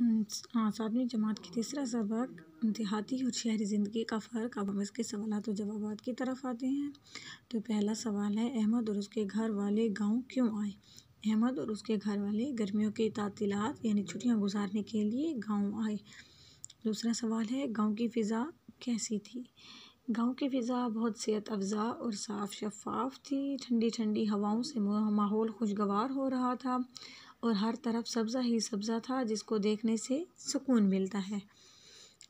हाँ, सातवीं जमात की तीसरा सबक देहाती और शहरी ज़िंदगी का फ़र्क अब हम इसके सवाल और जवाब की तरफ आते हैं तो पहला सवाल है अहमद और उसके घर वाले गांव क्यों आए अहमद और उसके घर वाले गर्मियों की तातीलत यानी छुट्टियां गुजारने के लिए गांव आए दूसरा सवाल है गांव की फ़िज़ा कैसी थी गांव की फ़िज़ा बहुत सेहत अफजा और साफ शफाफ थी ठंडी ठंडी हवाओं से माहौल खुशगवार हो रहा था और हर तरफ सब्ज़ा ही सब्ज़ा था जिसको देखने से सुकून मिलता है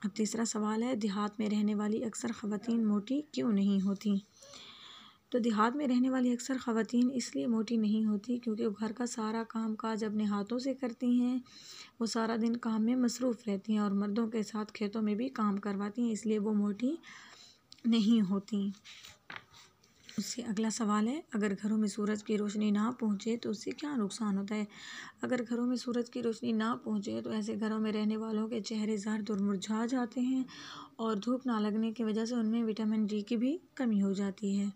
अब तीसरा सवाल है देहात में रहने वाली अक्सर ख़वान मोटी क्यों नहीं होती तो देहात में रहने वाली अक्सर ख़वान इसलिए मोटी नहीं होती क्योंकि वो घर का सारा काम काज अपने हाथों से करती हैं वो सारा दिन काम में मसरूफ़ रहती हैं और मर्दों के साथ खेतों में भी काम करवाती हैं इसलिए वो मोटी नहीं होती उससे अगला सवाल है अगर घरों में सूरज की रोशनी ना पहुंचे तो उससे क्या नुकसान होता है अगर घरों में सूरज की रोशनी ना पहुंचे तो ऐसे घरों में रहने वालों के चेहरे जार और मुरझा जाते हैं और धूप ना लगने की वजह से उनमें विटामिन डी की भी कमी हो जाती है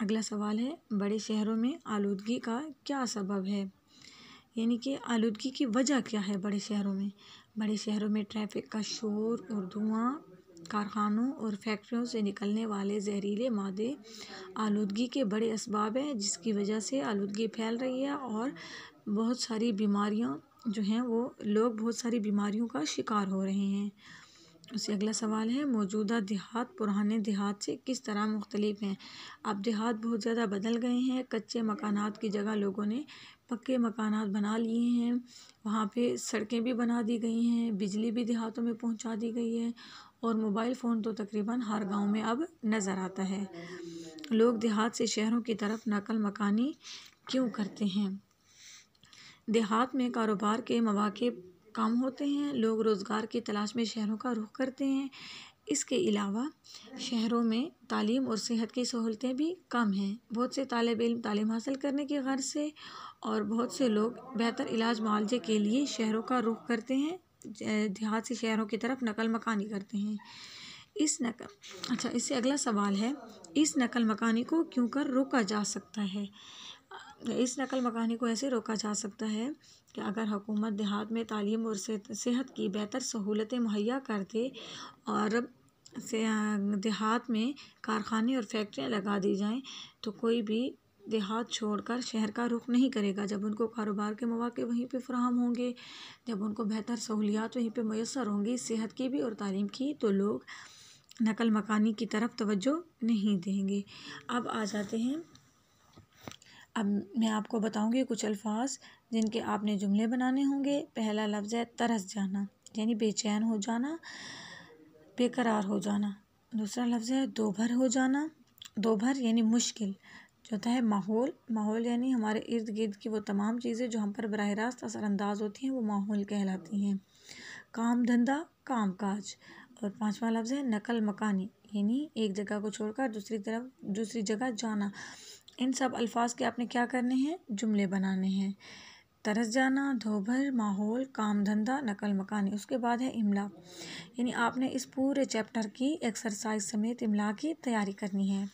अगला सवाल है बड़े शहरों में आलूदगी का क्या सबब है यानी कि आलूदगी की वजह क्या है बड़े शहरों में बड़े शहरों में ट्रैफिक का शोर और धुआँ कारख़ानों और फैक्ट्रियों से निकलने वाले ज़हरीले मादे आलूदगी के बड़े इसबाब हैं जिसकी वजह से आलूदगी फैल रही है और बहुत सारी बीमारियाँ जो हैं वो लोग बहुत सारी बीमारियों का शिकार हो रहे हैं उससे अगला सवाल है मौजूदा देहात पुराने देहात से किस तरह मुख्तलिफ हैं अब देहात बहुत ज़्यादा बदल गए हैं कच्चे मकानात की जगह लोगों ने पक्के मकान बना लिए हैं वहाँ पे सड़कें भी बना दी गई हैं बिजली भी देहातों में पहुँचा दी गई है और मोबाइल फ़ोन तो तकरीबन हर गांव में अब नज़र आता है लोग देहात से शहरों की तरफ नकल मकानी क्यों करते हैं देहात में कारोबार के मौाक़े कम होते हैं लोग रोज़गार की तलाश में शहरों का रुख करते हैं इसके अलावा शहरों में तालीम और सेहत की सहूलतें भी कम हैं बहुत से तालब इम तालीम हासिल करने की गर्ज़ से और बहुत से लोग बेहतर इलाज मुआवजे के लिए शहरों का रुख करते हैं देहात से शहरों की तरफ नकल मकानी करते हैं इस नकल अच्छा इससे अगला सवाल है इस नकल मकानी को क्यों कर रोका जा सकता है इस नकल मकानी को ऐसे रोका जा सकता है कि अगर हुकूमत देहात में तालीम और सेहत की बेहतर सहूलतें मुहैया कर दे और देहात में कारख़ाने और फैक्ट्रियाँ लगा दी जाएँ तो कोई भी देहात छोड़कर शहर का रुख नहीं करेगा जब उनको कारोबार के मौके वहीं पे फ्राहम होंगे जब उनको बेहतर सहूलियात वहीं पे मैसर होंगी सेहत की भी और तालीम की तो लोग नकल मकानी की तरफ तवज्जो नहीं देंगे अब आ जाते हैं अब मैं आपको बताऊंगी कुछ अल्फाज जिनके आपने जुमले बनाने होंगे पहला लफ्ज़ है तरस जाना यानी बेचैन हो जाना बेकरार हो जाना दूसरा लफ्ज़ है दोभर हो जाना दोभर यानी मुश्किल चौथा होता है माहौल माहौल यानी हमारे इर्द गिर्द की वो तमाम चीज़ें जो हम पर बरह रास्त असरानंदाज होती हैं वो माहौल कहलाती हैं काम धंधा काम काज और पाँचवा लफ्ज़ है नकल मकानी यानी एक जगह को छोड़कर दूसरी तरफ दूसरी जगह जाना इन सब अल्फाज के आपने क्या करने हैं जुमले बनाने हैं तरस जाना धोभर माहौल काम धंधा नकल मकानी उसके बाद है इमला यानी आपने इस पूरे चैप्टर की एक्सरसाइज समेत इमला की तैयारी करनी है